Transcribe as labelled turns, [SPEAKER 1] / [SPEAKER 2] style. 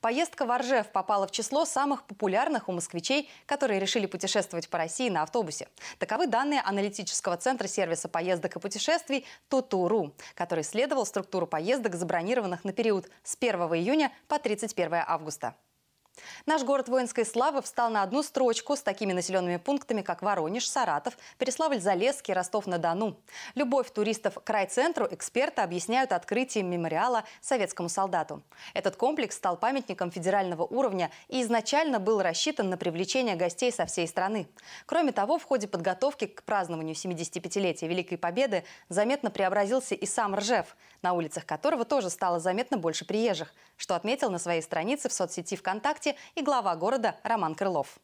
[SPEAKER 1] Поездка в Оржев попала в число самых популярных у москвичей, которые решили путешествовать по России на автобусе. Таковы данные аналитического центра сервиса поездок и путешествий «Туту.ру», который следовал структуру поездок, забронированных на период с 1 июня по 31 августа. Наш город воинской славы встал на одну строчку с такими населенными пунктами, как Воронеж, Саратов, Переславль-Залесский, Ростов-на-Дону. Любовь туристов к райцентру эксперты объясняют открытием мемориала советскому солдату. Этот комплекс стал памятником федерального уровня и изначально был рассчитан на привлечение гостей со всей страны. Кроме того, в ходе подготовки к празднованию 75-летия Великой Победы заметно преобразился и сам Ржев, на улицах которого тоже стало заметно больше приезжих, что отметил на своей странице в соцсети ВКонтакте власти и глава города Роман Крылов.